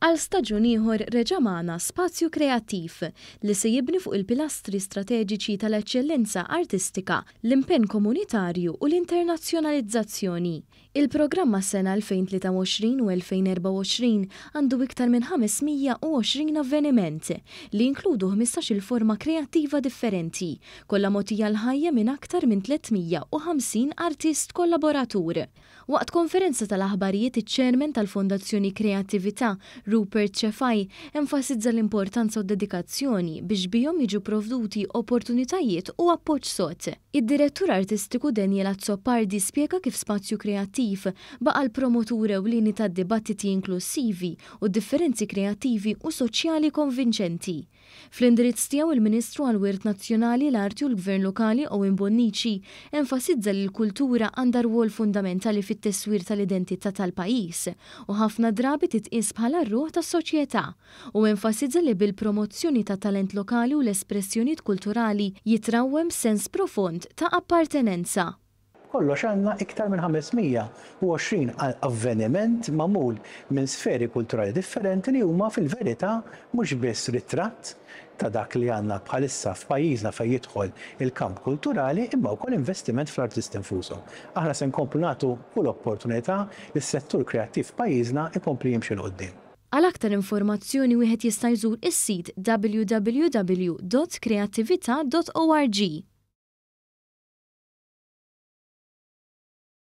għal staġun ieħor reġamana spazju kreattiv li se jibni fuq il-pilastri strateġiċi tal-eċċellenza artistika, l-impenn komunitarju u l-internazzjonalizzazzjoni. Il-programma sena 2023 u 2024 għandu iktar minn 520 avveniment li inkludu 15 il-forma kreattiva differenti, kollha motija l-ħajja minn aktar minn 350 artist kollaboratur. Waqt konferenza tal-aħbarijiet iċ-ċermen tal-Fondazzjoni Kreattività, Rupert Ċefaj, enfasizza l-importanza u dedikazzjoni biex bijom jiġu provduti opportunitajiet u appoġġ sot. Id-direttur artistiku Daniela Zoppardi spiega kif spazju kreattiv baqa l u ewlieni ta' dibattiti inklusivi u differenzi kreattivi u soċjali konvinċenti. Fl-indirizz tiegħu il-Ministru għal-Wirt Nazzjonali l-Arti u l-Gvern Lokali Owen Bonnici enfasizza li l-kultura għandha rwol fundamentali fit it tiswir tal-identità tal-pajjiż u ħafna drabi titqis bħala rruħ tas-soċjetà u enfasizza li bil-promozzjoni ta' talent lokali u l-espressjonijiet kulturali jitrawem sens profond ta' appartenenza kollox għandna iktar minn 520 avveniment mamul minn sferi kulturali differenti li huma fil-verità mhux biss ritratt ta' dak li għandna bħalissa f'pajjiżna fejn jidħol il-kamp kulturali imma wkoll investiment fl-artisti infuso. Aħna se nkomplu nagħtu kull opportunità li s-settur kreattiv f'pajjiżna ikompli jimxi l-qoddim. Għal aktar informazzjoni wieħed jista' jżur is-sit www.kreativita.org.